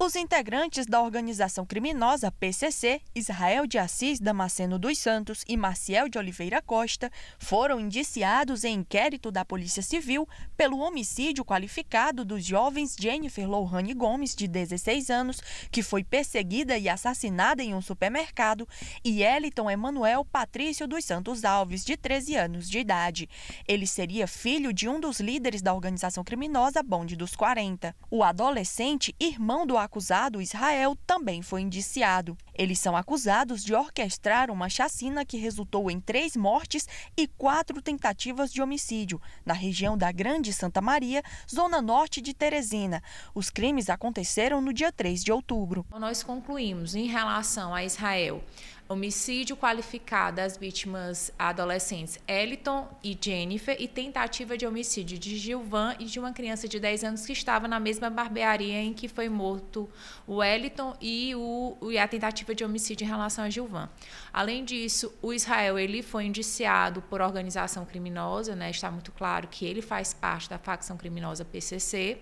Os integrantes da organização criminosa PCC, Israel de Assis Damasceno dos Santos e Maciel de Oliveira Costa, foram indiciados em inquérito da Polícia Civil pelo homicídio qualificado dos jovens Jennifer Lohane Gomes, de 16 anos, que foi perseguida e assassinada em um supermercado, e Eliton Emanuel Patrício dos Santos Alves, de 13 anos de idade. Ele seria filho de um dos líderes da organização criminosa Bonde dos 40. O adolescente, irmão do acusado Israel também foi indiciado. Eles são acusados de orquestrar uma chacina que resultou em três mortes e quatro tentativas de homicídio na região da Grande Santa Maria, zona norte de Teresina. Os crimes aconteceram no dia 3 de outubro. Nós concluímos em relação a Israel homicídio qualificado às vítimas adolescentes Eliton e Jennifer e tentativa de homicídio de Gilvan e de uma criança de 10 anos que estava na mesma barbearia em que foi morto o Eliton e, o, e a tentativa de homicídio em relação a Gilvan. Além disso, o Israel ele foi indiciado por organização criminosa, né? está muito claro que ele faz parte da facção criminosa PCC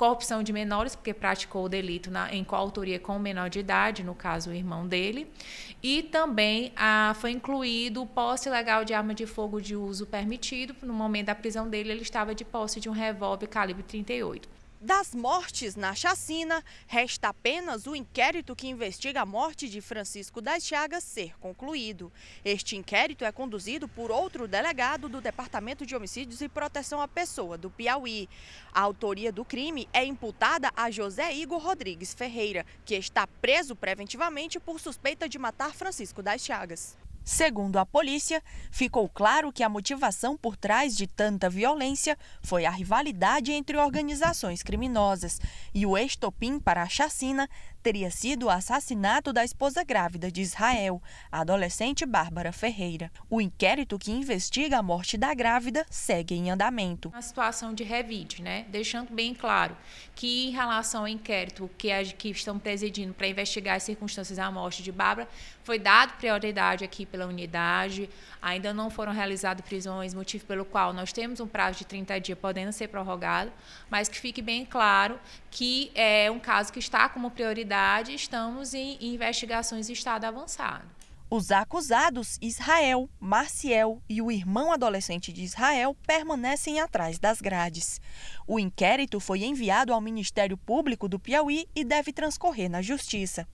corrupção de menores, porque praticou o delito na, em coautoria com o menor de idade, no caso o irmão dele, e também a, ah, foi incluído o posse legal de arma de fogo de uso permitido. No momento da prisão dele, ele estava de posse de um revólver calibre 38. Das mortes na chacina, resta apenas o inquérito que investiga a morte de Francisco das Chagas ser concluído. Este inquérito é conduzido por outro delegado do Departamento de Homicídios e Proteção à Pessoa do Piauí. A autoria do crime é imputada a José Igor Rodrigues Ferreira, que está preso preventivamente por suspeita de matar Francisco das Chagas. Segundo a polícia, ficou claro que a motivação por trás de tanta violência foi a rivalidade entre organizações criminosas e o estopim para a chacina teria sido o assassinato da esposa grávida de Israel, a adolescente Bárbara Ferreira. O inquérito que investiga a morte da grávida segue em andamento. A situação de revide, né? Deixando bem claro que em relação ao inquérito que, que estão presidindo para investigar as circunstâncias da morte de Bárbara, foi dado prioridade aqui pela unidade, ainda não foram realizadas prisões, motivo pelo qual nós temos um prazo de 30 dias podendo ser prorrogado, mas que fique bem claro que é um caso que está como prioridade, estamos em investigações de estado avançado. Os acusados, Israel, Marciel e o irmão adolescente de Israel, permanecem atrás das grades. O inquérito foi enviado ao Ministério Público do Piauí e deve transcorrer na Justiça.